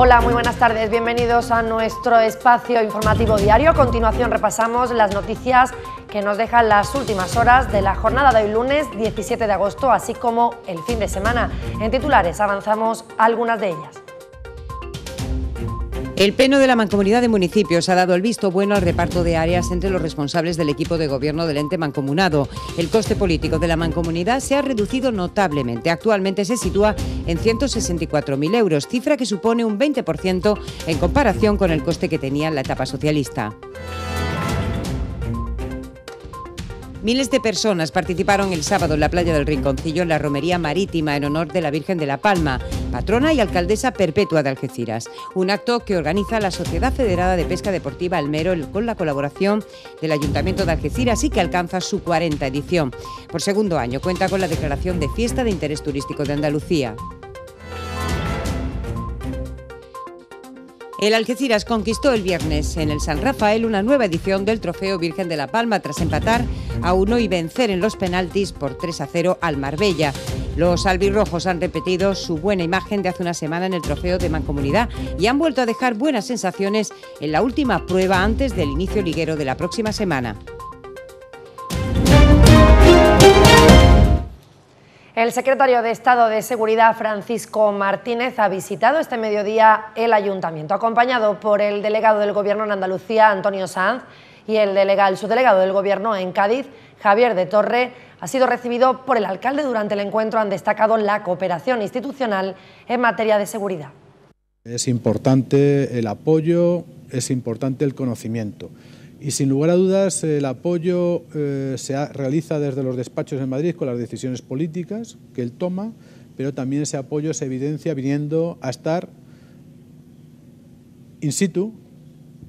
Hola, muy buenas tardes. Bienvenidos a nuestro espacio informativo diario. A continuación repasamos las noticias que nos dejan las últimas horas de la jornada de hoy lunes 17 de agosto, así como el fin de semana. En titulares avanzamos algunas de ellas. El Pleno de la Mancomunidad de Municipios ha dado el visto bueno al reparto de áreas entre los responsables del equipo de gobierno del ente mancomunado. El coste político de la mancomunidad se ha reducido notablemente. Actualmente se sitúa en 164.000 euros, cifra que supone un 20% en comparación con el coste que tenía la etapa socialista. Miles de personas participaron el sábado en la playa del Rinconcillo en la romería marítima en honor de la Virgen de la Palma patrona y alcaldesa perpetua de Algeciras. Un acto que organiza la Sociedad Federada de Pesca Deportiva Almero con la colaboración del Ayuntamiento de Algeciras y que alcanza su 40 edición. Por segundo año cuenta con la declaración de Fiesta de Interés Turístico de Andalucía. El Algeciras conquistó el viernes en el San Rafael una nueva edición del Trofeo Virgen de la Palma tras empatar a uno y vencer en los penaltis por 3 a 0 al Marbella. Los albirrojos han repetido su buena imagen de hace una semana en el Trofeo de Mancomunidad y han vuelto a dejar buenas sensaciones en la última prueba antes del inicio liguero de la próxima semana. El secretario de Estado de Seguridad, Francisco Martínez, ha visitado este mediodía el ayuntamiento, acompañado por el delegado del Gobierno en Andalucía, Antonio Sanz, y el, subdelegado del Gobierno en Cádiz, Javier de Torre, ha sido recibido por el alcalde durante el encuentro. Han destacado la cooperación institucional en materia de seguridad. Es importante el apoyo, es importante el conocimiento. Y sin lugar a dudas el apoyo eh, se realiza desde los despachos en Madrid con las decisiones políticas que él toma, pero también ese apoyo se evidencia viniendo a estar in situ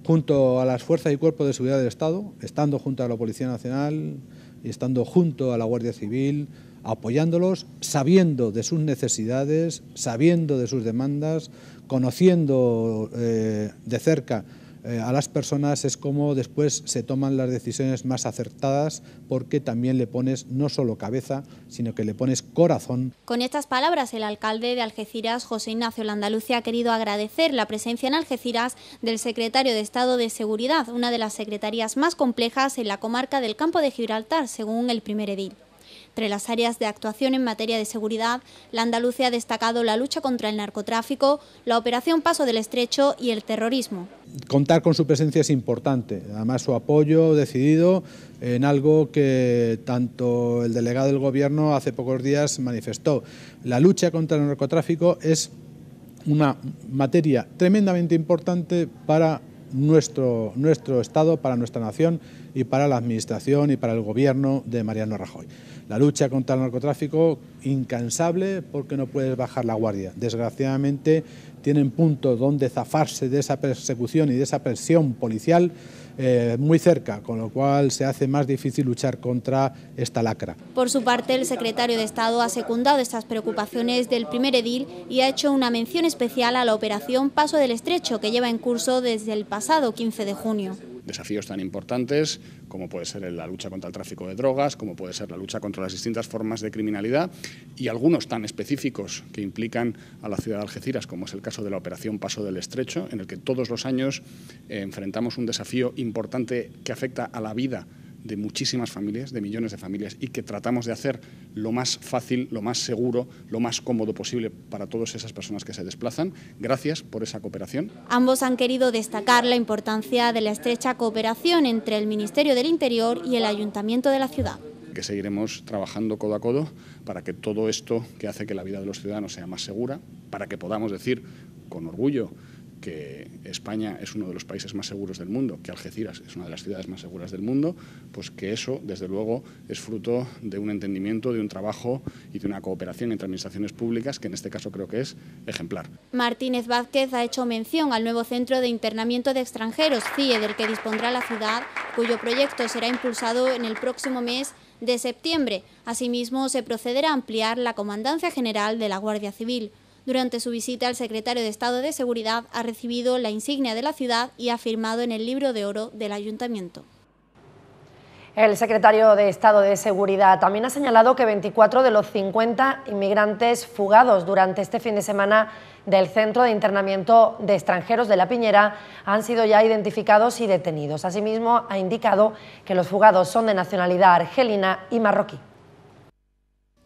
junto a las fuerzas y cuerpos de seguridad del Estado, estando junto a la Policía Nacional y estando junto a la Guardia Civil, apoyándolos, sabiendo de sus necesidades, sabiendo de sus demandas, conociendo eh, de cerca eh, a las personas es como después se toman las decisiones más acertadas porque también le pones no solo cabeza, sino que le pones corazón. Con estas palabras, el alcalde de Algeciras, José Ignacio Landalucía, ha querido agradecer la presencia en Algeciras del secretario de Estado de Seguridad, una de las secretarías más complejas en la comarca del campo de Gibraltar, según el primer edil. Entre las áreas de actuación en materia de seguridad, la Andalucía ha destacado la lucha contra el narcotráfico, la operación Paso del Estrecho y el terrorismo. Contar con su presencia es importante, además su apoyo decidido en algo que tanto el delegado del Gobierno hace pocos días manifestó. La lucha contra el narcotráfico es una materia tremendamente importante para nuestro, nuestro Estado, para nuestra nación y para la Administración y para el Gobierno de Mariano Rajoy. La lucha contra el narcotráfico incansable porque no puedes bajar la guardia. Desgraciadamente tienen puntos donde zafarse de esa persecución y de esa presión policial eh, muy cerca, con lo cual se hace más difícil luchar contra esta lacra. Por su parte, el secretario de Estado ha secundado estas preocupaciones del primer edil y ha hecho una mención especial a la operación Paso del Estrecho que lleva en curso desde el pasado 15 de junio desafíos tan importantes como puede ser la lucha contra el tráfico de drogas, como puede ser la lucha contra las distintas formas de criminalidad y algunos tan específicos que implican a la ciudad de Algeciras, como es el caso de la operación Paso del Estrecho, en el que todos los años eh, enfrentamos un desafío importante que afecta a la vida de muchísimas familias, de millones de familias, y que tratamos de hacer lo más fácil, lo más seguro, lo más cómodo posible para todas esas personas que se desplazan. Gracias por esa cooperación. Ambos han querido destacar la importancia de la estrecha cooperación entre el Ministerio del Interior y el Ayuntamiento de la ciudad que seguiremos trabajando codo a codo para que todo esto que hace que la vida de los ciudadanos sea más segura, para que podamos decir con orgullo que España es uno de los países más seguros del mundo, que Algeciras es una de las ciudades más seguras del mundo, pues que eso, desde luego, es fruto de un entendimiento, de un trabajo y de una cooperación entre administraciones públicas que en este caso creo que es ejemplar. Martínez Vázquez ha hecho mención al nuevo centro de internamiento de extranjeros, CIE, del que dispondrá la ciudad, cuyo proyecto será impulsado en el próximo mes de septiembre. Asimismo, se procederá a ampliar la Comandancia General de la Guardia Civil. Durante su visita, el secretario de Estado de Seguridad ha recibido la insignia de la ciudad y ha firmado en el libro de oro del ayuntamiento. El secretario de Estado de Seguridad también ha señalado que 24 de los 50 inmigrantes fugados durante este fin de semana del Centro de Internamiento de Extranjeros de La Piñera han sido ya identificados y detenidos. Asimismo, ha indicado que los fugados son de nacionalidad argelina y marroquí.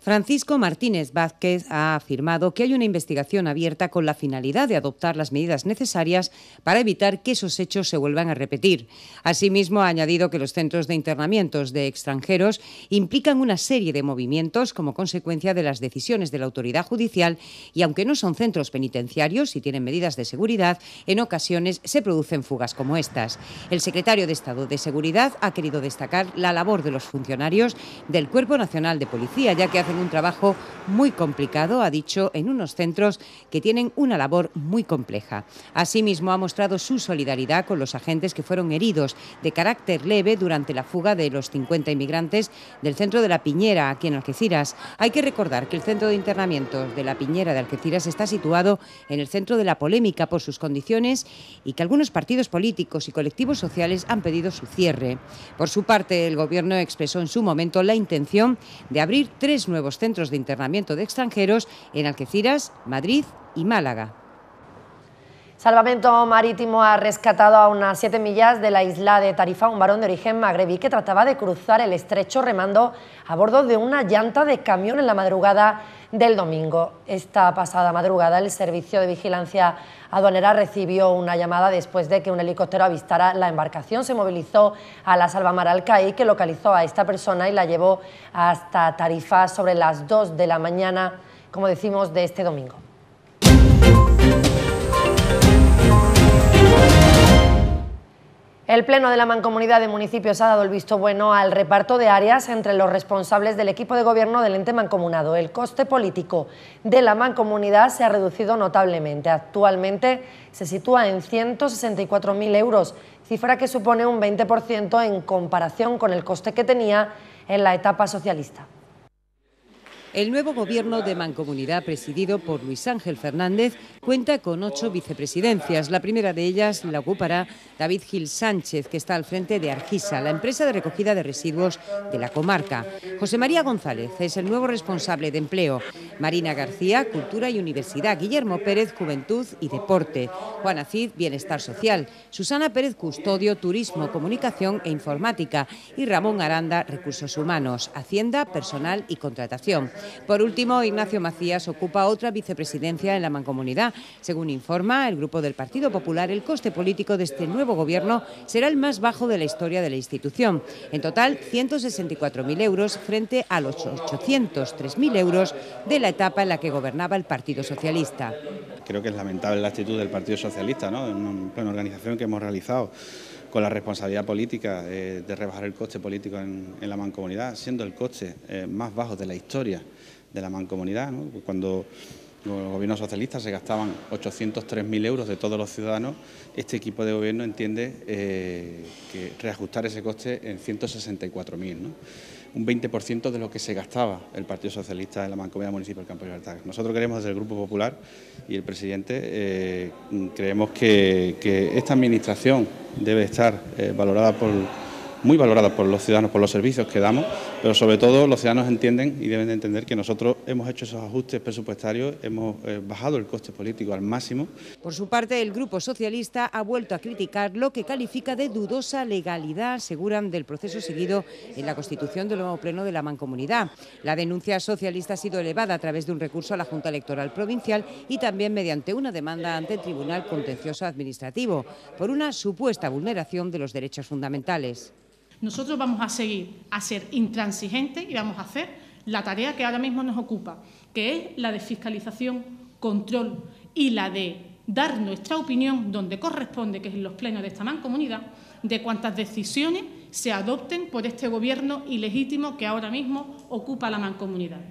Francisco Martínez Vázquez ha afirmado que hay una investigación abierta con la finalidad de adoptar las medidas necesarias para evitar que esos hechos se vuelvan a repetir. Asimismo, ha añadido que los centros de internamientos de extranjeros implican una serie de movimientos como consecuencia de las decisiones de la autoridad judicial y aunque no son centros penitenciarios y tienen medidas de seguridad, en ocasiones se producen fugas como estas. El secretario de Estado de Seguridad ha querido destacar la labor de los funcionarios del Cuerpo Nacional de Policía, ya que hace un trabajo muy complicado, ha dicho, en unos centros que tienen una labor muy compleja. Asimismo, ha mostrado su solidaridad con los agentes que fueron heridos de carácter leve durante la fuga de los 50 inmigrantes del centro de La Piñera, aquí en Algeciras. Hay que recordar que el centro de internamiento... de La Piñera de Algeciras está situado en el centro de la polémica por sus condiciones y que algunos partidos políticos y colectivos sociales han pedido su cierre. Por su parte, el Gobierno expresó en su momento la intención de abrir tres nuevos nuevos centros de internamiento de extranjeros en Algeciras, Madrid y Málaga. Salvamento Marítimo ha rescatado a unas 7 millas de la isla de Tarifa un varón de origen magrebí que trataba de cruzar el estrecho remando a bordo de una llanta de camión en la madrugada del domingo. Esta pasada madrugada el Servicio de Vigilancia Aduanera recibió una llamada después de que un helicóptero avistara la embarcación. Se movilizó a la Salvamar Alcaí que localizó a esta persona y la llevó hasta Tarifa sobre las 2 de la mañana, como decimos, de este domingo. El Pleno de la Mancomunidad de Municipios ha dado el visto bueno al reparto de áreas entre los responsables del equipo de gobierno del ente mancomunado. El coste político de la mancomunidad se ha reducido notablemente. Actualmente se sitúa en 164.000 euros, cifra que supone un 20% en comparación con el coste que tenía en la etapa socialista. El nuevo gobierno de Mancomunidad, presidido por Luis Ángel Fernández, cuenta con ocho vicepresidencias. La primera de ellas la ocupará David Gil Sánchez, que está al frente de Argisa, la empresa de recogida de residuos de la comarca. José María González es el nuevo responsable de empleo. Marina García, Cultura y Universidad. Guillermo Pérez, Juventud y Deporte. Juan Cid, Bienestar Social. Susana Pérez Custodio, Turismo, Comunicación e Informática. Y Ramón Aranda, Recursos Humanos, Hacienda, Personal y Contratación. Por último, Ignacio Macías ocupa otra vicepresidencia en la mancomunidad. Según informa el grupo del Partido Popular, el coste político de este nuevo gobierno será el más bajo de la historia de la institución. En total, 164.000 euros frente a los 803.000 euros de la etapa en la que gobernaba el Partido Socialista. Creo que es lamentable la actitud del Partido Socialista, ¿no? En una organización que hemos realizado con la responsabilidad política eh, de rebajar el coste político en, la mancomunidad, siendo el coste eh, más bajo de la historia de la mancomunidad. Cuando los gobiernos socialistas se gastaban 803.000 euros de todos los ciudadanos, este equipo de gobierno entiende eh, que reajustar ese coste en 164.000, un 20% de lo que se gastaba el Partido Socialista en la Mancomunidad Municipal del Campo Libertad. Nosotros queremos desde el Grupo Popular y el presidente eh, creemos que, esta administración debe estar eh, valorada por muy valorada por los ciudadanos, por los servicios que damos pero sobre todo los ciudadanos entienden y deben de entender que nosotros hemos hecho esos ajustes presupuestarios, hemos eh, bajado el coste político al máximo. Por su parte, el Grupo Socialista ha vuelto a criticar lo que califica de dudosa legalidad, aseguran, del proceso seguido en la constitución del nuevo pleno de la mancomunidad. La denuncia socialista ha sido elevada a través de un recurso a la Junta Electoral Provincial y también mediante una demanda ante el Tribunal Contencioso Administrativo por una supuesta vulneración de los derechos fundamentales. Nosotros vamos a seguir a ser intransigentes y vamos a hacer la tarea que ahora mismo nos ocupa, que es la de fiscalización, control y la de dar nuestra opinión donde corresponde, que es en los plenos de esta mancomunidad, de cuántas decisiones se adopten por este Gobierno ilegítimo que ahora mismo ocupa la mancomunidad.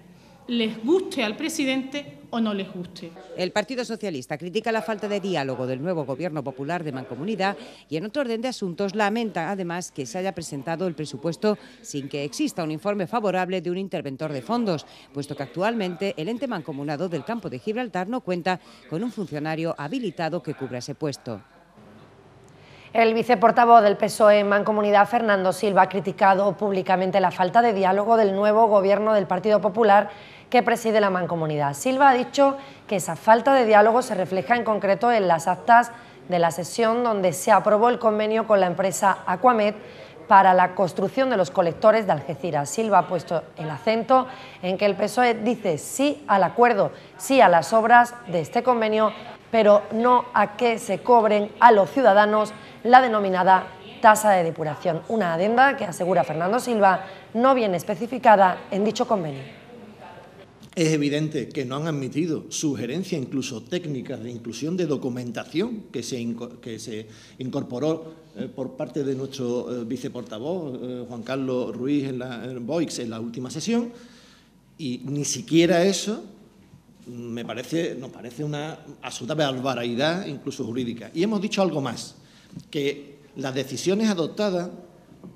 Les guste al presidente no guste. El Partido Socialista critica la falta de diálogo del nuevo Gobierno Popular de Mancomunidad y en otro orden de asuntos lamenta además que se haya presentado el presupuesto sin que exista un informe favorable de un interventor de fondos, puesto que actualmente el ente mancomunado del campo de Gibraltar no cuenta con un funcionario habilitado que cubra ese puesto. El viceportavoz del PSOE en Mancomunidad, Fernando Silva, ha criticado públicamente la falta de diálogo del nuevo gobierno del Partido Popular que preside la mancomunidad. Silva ha dicho que esa falta de diálogo se refleja en concreto en las actas de la sesión donde se aprobó el convenio con la empresa Aquamed para la construcción de los colectores de Algeciras. Silva ha puesto el acento en que el PSOE dice sí al acuerdo, sí a las obras de este convenio, pero no a que se cobren a los ciudadanos la denominada tasa de depuración, una adenda que asegura Fernando Silva no viene especificada en dicho convenio. Es evidente que no han admitido sugerencias, incluso técnicas de inclusión de documentación que se, que se incorporó eh, por parte de nuestro eh, viceportavoz, eh, Juan Carlos Ruiz, en la, en la última sesión. Y ni siquiera eso me parece, nos parece una absoluta barbaridad, incluso jurídica. Y hemos dicho algo más, que las decisiones adoptadas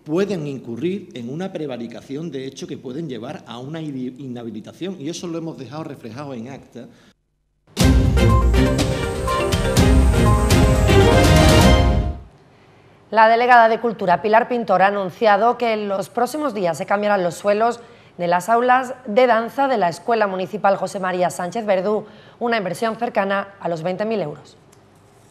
pueden incurrir en una prevaricación de hecho que pueden llevar a una inhabilitación y eso lo hemos dejado reflejado en acta. La delegada de Cultura, Pilar Pintor, ha anunciado que en los próximos días se cambiarán los suelos de las aulas de danza de la Escuela Municipal José María Sánchez Verdú, una inversión cercana a los 20.000 euros.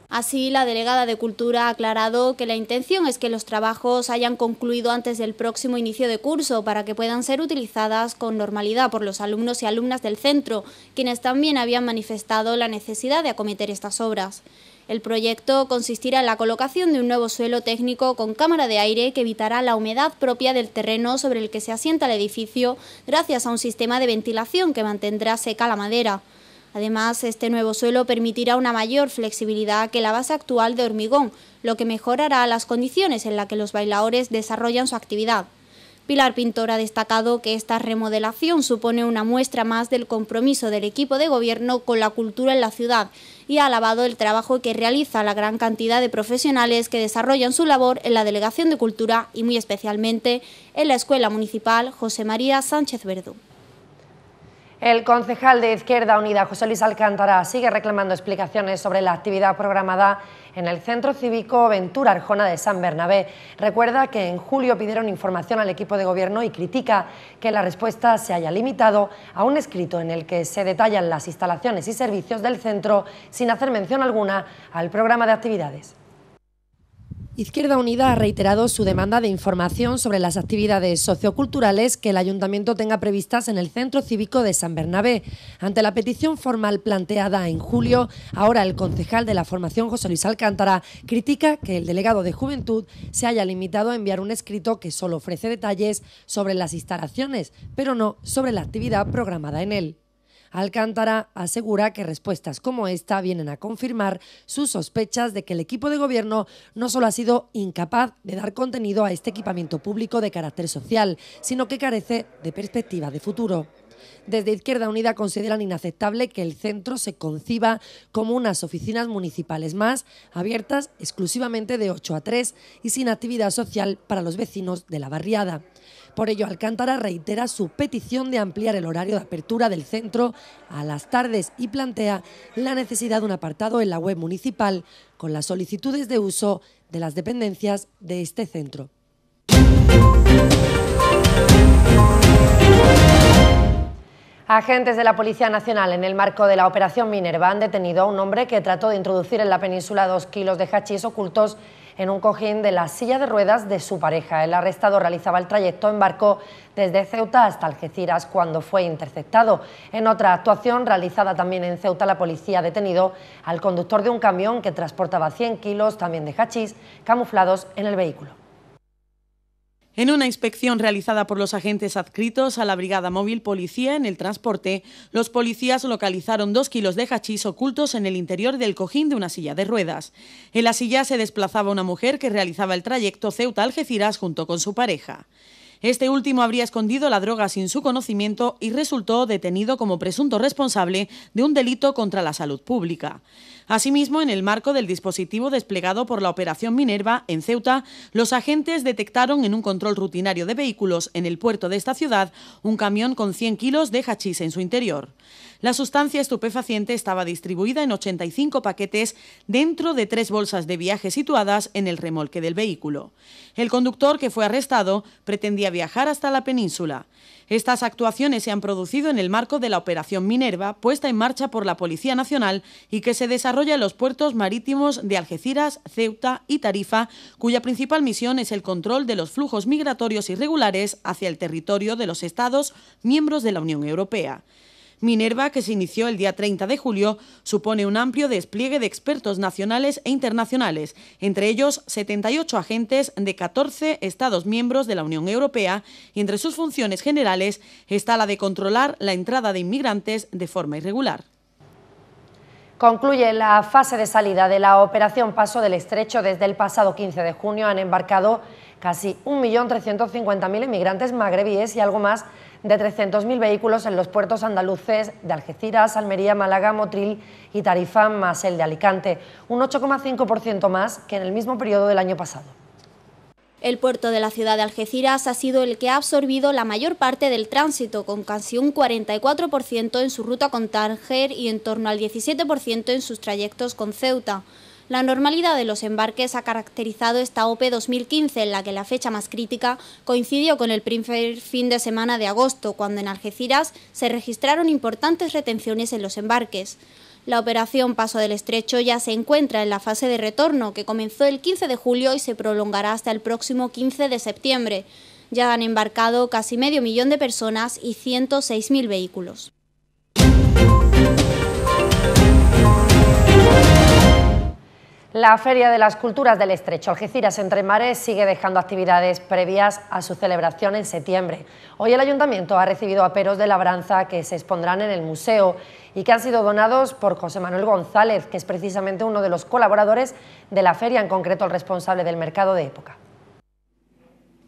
Así, la delegada de Cultura ha aclarado que la intención es que los trabajos hayan concluido antes del próximo inicio de curso para que puedan ser utilizadas con normalidad por los alumnos y alumnas del centro, quienes también habían manifestado la necesidad de acometer estas obras. El proyecto consistirá en la colocación de un nuevo suelo técnico con cámara de aire que evitará la humedad propia del terreno sobre el que se asienta el edificio gracias a un sistema de ventilación que mantendrá seca la madera. Además, este nuevo suelo permitirá una mayor flexibilidad que la base actual de hormigón, lo que mejorará las condiciones en las que los bailadores desarrollan su actividad. Pilar Pintor ha destacado que esta remodelación supone una muestra más del compromiso del equipo de gobierno con la cultura en la ciudad y ha alabado el trabajo que realiza la gran cantidad de profesionales que desarrollan su labor en la Delegación de Cultura y muy especialmente en la Escuela Municipal José María Sánchez Verdú. El concejal de Izquierda Unida, José Luis Alcántara, sigue reclamando explicaciones sobre la actividad programada en el Centro Cívico Ventura Arjona de San Bernabé. Recuerda que en julio pidieron información al equipo de gobierno y critica que la respuesta se haya limitado a un escrito en el que se detallan las instalaciones y servicios del centro sin hacer mención alguna al programa de actividades. Izquierda Unida ha reiterado su demanda de información sobre las actividades socioculturales que el ayuntamiento tenga previstas en el Centro Cívico de San Bernabé. Ante la petición formal planteada en julio, ahora el concejal de la formación José Luis Alcántara critica que el delegado de Juventud se haya limitado a enviar un escrito que solo ofrece detalles sobre las instalaciones, pero no sobre la actividad programada en él. Alcántara asegura que respuestas como esta vienen a confirmar sus sospechas de que el equipo de gobierno no solo ha sido incapaz de dar contenido a este equipamiento público de carácter social, sino que carece de perspectiva de futuro. Desde Izquierda Unida consideran inaceptable que el centro se conciba como unas oficinas municipales más, abiertas exclusivamente de 8 a 3 y sin actividad social para los vecinos de la barriada. Por ello, Alcántara reitera su petición de ampliar el horario de apertura del centro a las tardes y plantea la necesidad de un apartado en la web municipal con las solicitudes de uso de las dependencias de este centro. Agentes de la Policía Nacional, en el marco de la operación Minerva, han detenido a un hombre que trató de introducir en la península dos kilos de hachís ocultos en un cojín de la silla de ruedas de su pareja. El arrestado realizaba el trayecto en barco desde Ceuta hasta Algeciras cuando fue interceptado. En otra actuación realizada también en Ceuta, la policía ha detenido al conductor de un camión que transportaba 100 kilos también de hachís camuflados en el vehículo. En una inspección realizada por los agentes adscritos a la Brigada Móvil Policía en el transporte, los policías localizaron dos kilos de hachís ocultos en el interior del cojín de una silla de ruedas. En la silla se desplazaba una mujer que realizaba el trayecto Ceuta-Algeciras junto con su pareja. Este último habría escondido la droga sin su conocimiento y resultó detenido como presunto responsable de un delito contra la salud pública. Asimismo, en el marco del dispositivo desplegado por la Operación Minerva en Ceuta, los agentes detectaron en un control rutinario de vehículos en el puerto de esta ciudad un camión con 100 kilos de hachís en su interior. La sustancia estupefaciente estaba distribuida en 85 paquetes dentro de tres bolsas de viaje situadas en el remolque del vehículo. El conductor, que fue arrestado, pretendía viajar hasta la península. Estas actuaciones se han producido en el marco de la Operación Minerva, puesta en marcha por la Policía Nacional y que se desarrolla en los puertos marítimos de Algeciras, Ceuta y Tarifa, cuya principal misión es el control de los flujos migratorios irregulares hacia el territorio de los Estados miembros de la Unión Europea. Minerva, que se inició el día 30 de julio, supone un amplio despliegue de expertos nacionales e internacionales, entre ellos 78 agentes de 14 Estados miembros de la Unión Europea, y entre sus funciones generales está la de controlar la entrada de inmigrantes de forma irregular. Concluye la fase de salida de la operación Paso del Estrecho. Desde el pasado 15 de junio han embarcado casi 1.350.000 inmigrantes magrebíes y algo más de 300.000 vehículos en los puertos andaluces de Algeciras, Almería, Málaga, Motril y Tarifa, más el de Alicante, un 8,5% más que en el mismo periodo del año pasado. El puerto de la ciudad de Algeciras ha sido el que ha absorbido la mayor parte del tránsito, con casi un 44% en su ruta con Tánger y en torno al 17% en sus trayectos con Ceuta. La normalidad de los embarques ha caracterizado esta OPE 2015, en la que la fecha más crítica coincidió con el primer fin de semana de agosto, cuando en Algeciras se registraron importantes retenciones en los embarques. La operación Paso del Estrecho ya se encuentra en la fase de retorno, que comenzó el 15 de julio y se prolongará hasta el próximo 15 de septiembre. Ya han embarcado casi medio millón de personas y 106.000 vehículos. La Feria de las Culturas del Estrecho Algeciras Entre Mares sigue dejando actividades previas a su celebración en septiembre. Hoy el Ayuntamiento ha recibido aperos de labranza que se expondrán en el museo y que han sido donados por José Manuel González, que es precisamente uno de los colaboradores de la feria, en concreto el responsable del mercado de época.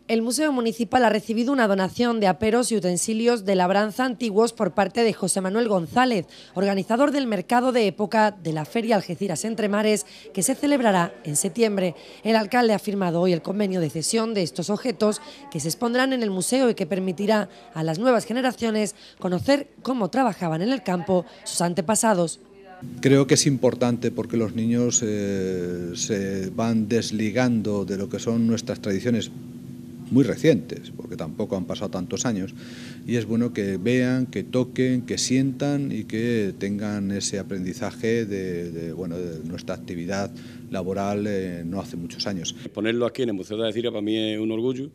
El Museo Municipal ha recibido una donación de aperos y utensilios de labranza antiguos por parte de José Manuel González, organizador del mercado de época de la Feria Algeciras Entre Mares, que se celebrará en septiembre. El alcalde ha firmado hoy el convenio de cesión de estos objetos que se expondrán en el museo y que permitirá a las nuevas generaciones conocer cómo trabajaban en el campo sus antepasados. Creo que es importante porque los niños eh, se van desligando de lo que son nuestras tradiciones muy recientes, porque tampoco han pasado tantos años, y es bueno que vean, que toquen, que sientan y que tengan ese aprendizaje de, bueno, de nuestra actividad laboral eh, no hace muchos años. Ponerlo aquí en el Museo de la para mí es un orgullo.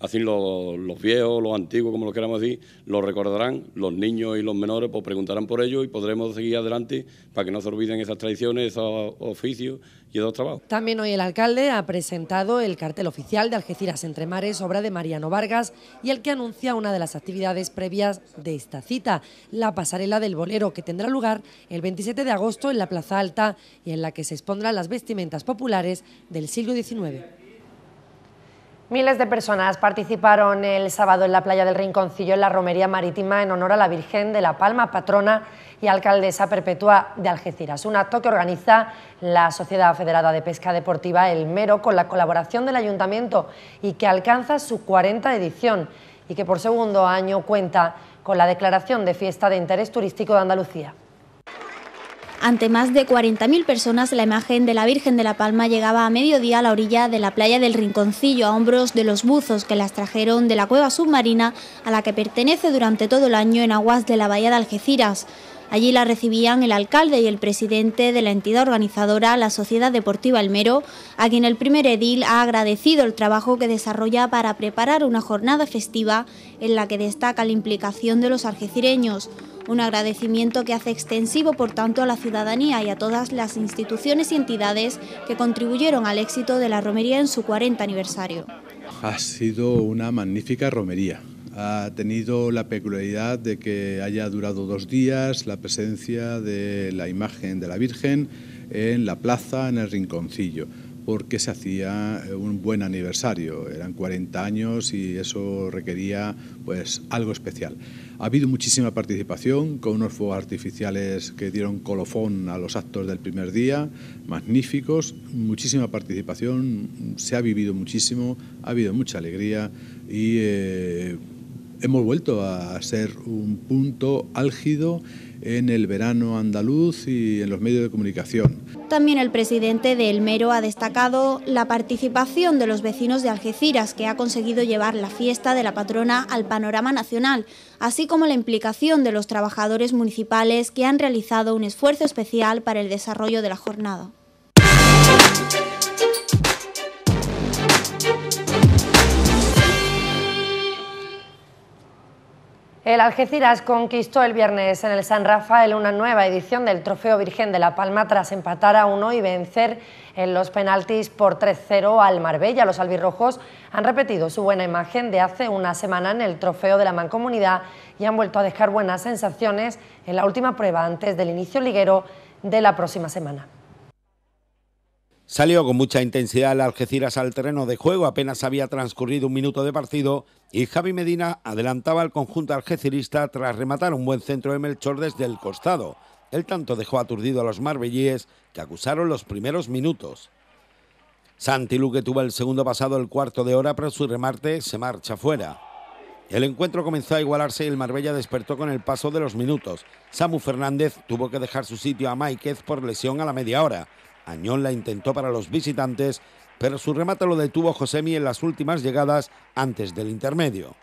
Así los, viejos, los antiguos, como lo queramos decir, lo recordarán, los niños y los menores pues preguntarán por ello y podremos seguir adelante para que no se olviden esas tradiciones, esos oficios y esos trabajos. También hoy el alcalde ha presentado el cartel oficial de Algeciras Entre Mares, obra de Mariano Vargas, y el que anuncia una de las actividades previas de esta cita, la pasarela del bolero, que tendrá lugar el 27 de agosto en la Plaza Alta y en la que se expondrán las vestimentas populares del siglo XIX. Miles de personas participaron el sábado en la playa del Rinconcillo en la romería marítima en honor a la Virgen de la Palma, patrona y alcaldesa perpetua de Algeciras. Un acto que organiza la Sociedad Federada de Pesca Deportiva El Mero con la colaboración del Ayuntamiento y que alcanza su 40 edición y que por segundo año cuenta con la declaración de fiesta de interés turístico de Andalucía. Ante más de 40.000 personas, la imagen de la Virgen de la Palma llegaba a mediodía a la orilla de la playa del Rinconcillo, a hombros de los buzos que las trajeron de la cueva submarina a la que pertenece durante todo el año en aguas de la bahía de Algeciras. Allí la recibían el alcalde y el presidente de la entidad organizadora, la Sociedad Deportiva Almero, a quien el primer edil ha agradecido el trabajo que desarrolla para preparar una jornada festiva en la que destaca la implicación de los algecireños. Un agradecimiento que hace extensivo, por tanto, a la ciudadanía y a todas las instituciones y entidades que contribuyeron al éxito de la romería en su 40 aniversario. Ha sido una magnífica romería. Ha tenido la peculiaridad de que haya durado dos días la presencia de la imagen de la Virgen en la plaza, en el rinconcillo porque se hacía eh, un buen aniversario. Eran 40 años y eso requería pues algo especial. Ha habido muchísima participación con unos fuegos artificiales que dieron colofón a los actos del primer día, magníficos, muchísima participación, se ha vivido muchísimo, ha habido mucha alegría y eh, hemos vuelto a ser un punto álgido en el verano andaluz y en los medios de comunicación. También el presidente de El Mero ha destacado la participación de los vecinos de Algeciras, que ha conseguido llevar la fiesta de la patrona al panorama nacional, así como la implicación de los trabajadores municipales que han realizado un esfuerzo especial para el desarrollo de la jornada. El Algeciras conquistó el viernes en el San Rafael una nueva edición del Trofeo Virgen de la Palma tras empatar a uno y vencer en los penaltis por 3-0 al Marbella. Los albirrojos han repetido su buena imagen de hace una semana en el Trofeo de la Mancomunidad y han vuelto a dejar buenas sensaciones en la última prueba antes del inicio liguero de la próxima semana. Salió con mucha intensidad el Algeciras al terreno de juego, apenas había transcurrido un minuto de partido y Javi Medina adelantaba al conjunto algecirista tras rematar un buen centro de Melchor desde el costado. El tanto dejó aturdido a los marbellíes que acusaron los primeros minutos. Santi Luque tuvo el segundo pasado el cuarto de hora, pero su remate se marcha fuera. El encuentro comenzó a igualarse y el Marbella despertó con el paso de los minutos. Samu Fernández tuvo que dejar su sitio a Máiquez por lesión a la media hora. Añón la intentó para los visitantes, pero su remate lo detuvo Josemi en las últimas llegadas antes del intermedio.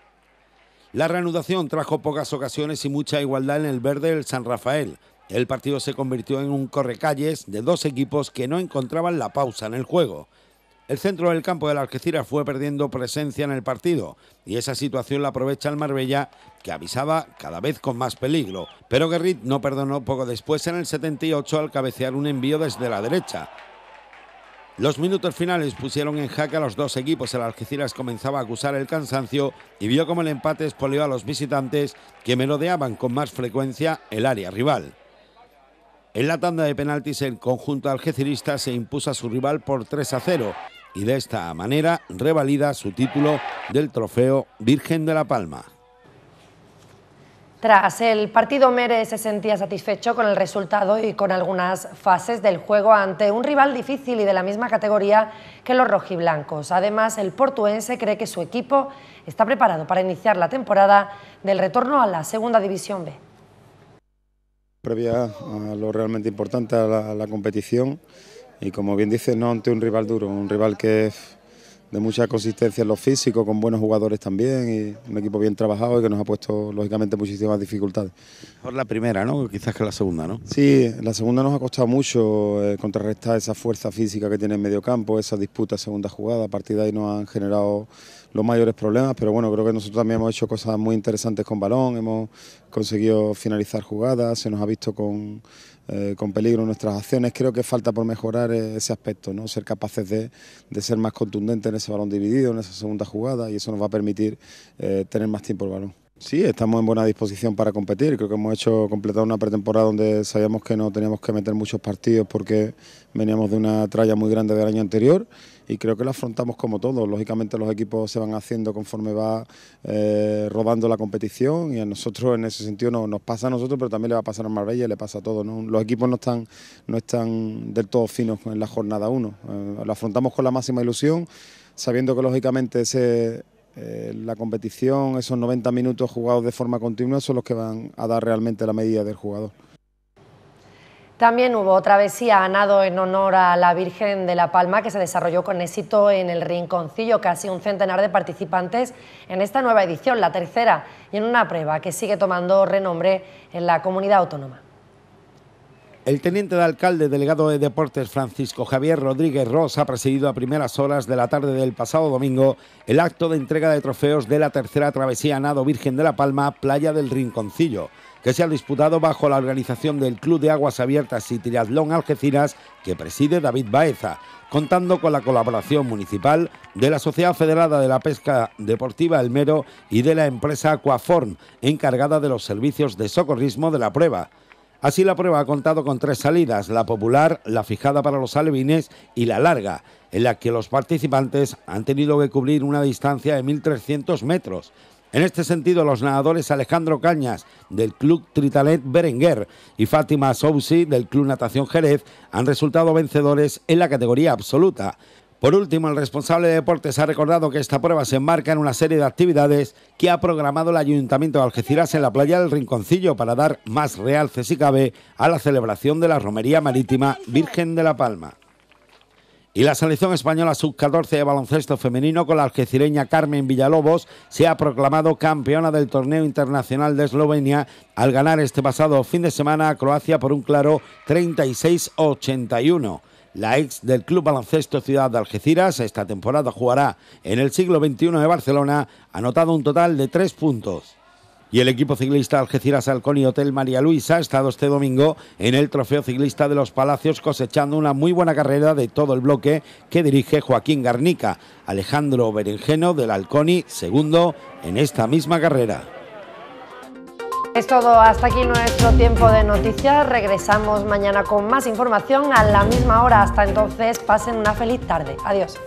La reanudación trajo pocas ocasiones y mucha igualdad en el verde del San Rafael. El partido se convirtió en un correcalles de dos equipos que no encontraban la pausa en el juego. El centro del campo del Algeciras fue perdiendo presencia en el partido y esa situación la aprovecha el Marbella, que avisaba cada vez con más peligro. Pero Guerrit no perdonó poco después en el 78 al cabecear un envío desde la derecha. Los minutos finales pusieron en jaque a los dos equipos. El Algeciras comenzaba a acusar el cansancio y vio como el empate espolió a los visitantes que merodeaban con más frecuencia el área rival. En la tanda de penaltis, el conjunto algecirista se impuso a su rival por 3 a 0 y de esta manera revalida su título del Trofeo Virgen de la Palma. Tras el partido, Mere se sentía satisfecho con el resultado y con algunas fases del juego ante un rival difícil y de la misma categoría que los rojiblancos. Además, el portuense cree que su equipo está preparado para iniciar la temporada del retorno a la Segunda División B. Previa a lo realmente importante a la, la competición, y como bien dices, no ante un rival duro, un rival que es de mucha consistencia en lo físico, con buenos jugadores también y un equipo bien trabajado y que nos ha puesto lógicamente muchísimas dificultades. Mejor la primera, ¿no? Quizás que la segunda, ¿no? Sí, la segunda nos ha costado mucho eh, contrarrestar esa fuerza física que tiene en medio mediocampo, esa disputa segunda jugada, partida y nos han generado los mayores problemas, pero bueno, creo que nosotros también hemos hecho cosas muy interesantes con balón, hemos conseguido finalizar jugadas, se nos ha visto con, eh, con peligro en nuestras acciones. Creo que falta por mejorar e-, ese aspecto, ¿no? ser capaces de, de ser más contundentes en ese balón dividido, en esa segunda jugada, y eso nos va a permitir eh, tener más tiempo el balón. Sí, estamos en buena disposición para competir. Creo que hemos hecho completar una pretemporada donde sabíamos que no teníamos que meter muchos partidos porque veníamos de una tralla muy grande del año anterior y creo que lo afrontamos como todos. Lógicamente los equipos se van haciendo conforme va robando eh, rodando la competición y a nosotros en ese sentido no, nos pasa a nosotros, pero también le va a pasar a Marbella y le pasa a todos. Los equipos no están, no están del todo finos en la jornada 1. Eh, lo afrontamos con la máxima ilusión, sabiendo que lógicamente ese eh, la competición, esos 90 minutos jugados de forma continua, son los que van a dar realmente la medida del jugador. También hubo travesía a nado en honor a la Virgen de la Palma que se desarrolló con éxito en el Rinconcillo. Casi un centenar de participantes en esta nueva edición, la tercera, y en una prueba que sigue tomando renombre en la comunidad autónoma. El teniente de alcalde delegado de Deportes Francisco Javier Rodríguez Ross ha presidido a primeras horas de la tarde del pasado domingo el acto de entrega de trofeos de la tercera travesía Nado Virgen de la Palma, Playa del Rinconcillo, que se ha disputado bajo la organización del Club de Aguas Abiertas y Triatlón Algeciras que preside David Baeza, contando con la colaboración municipal de la Sociedad Federada de la Pesca Deportiva El Mero... y de la empresa Aquaform, encargada de los servicios de socorrismo de la prueba. Así la prueba ha contado con tres salidas, la popular, la fijada para los alevines y la larga, en la que los participantes han tenido que cubrir una distancia de 1.300 metros. En este sentido, los nadadores Alejandro Cañas, del Club Tritalet Berenguer, y Fátima Sousi, del Club Natación Jerez, han resultado vencedores en la categoría absoluta. Por último, el responsable de deportes ha recordado que esta prueba se enmarca en una serie de actividades que ha programado el Ayuntamiento de Algeciras en la playa del Rinconcillo para dar más realce, si cabe, a la celebración de la Romería Marítima Virgen de la Palma. Y la selección española sub-14 de baloncesto femenino con la algecireña Carmen Villalobos se ha proclamado campeona del torneo internacional de Eslovenia al ganar este pasado fin de semana a Croacia por un claro 36-81 la ex del Club Baloncesto Ciudad de Algeciras. Esta temporada jugará en el siglo XXI de Barcelona, anotado un total de tres puntos. Y el equipo ciclista Algeciras Alconi Hotel María Luisa ha estado este domingo en el Trofeo Ciclista de los Palacios cosechando una muy buena carrera de todo el bloque que dirige Joaquín Garnica. Alejandro Berenjeno del Alconi, segundo en esta misma carrera. Es todo, hasta aquí nuestro tiempo de noticias. Regresamos mañana con más información a la misma hora. Hasta entonces, pasen una feliz tarde. Adiós.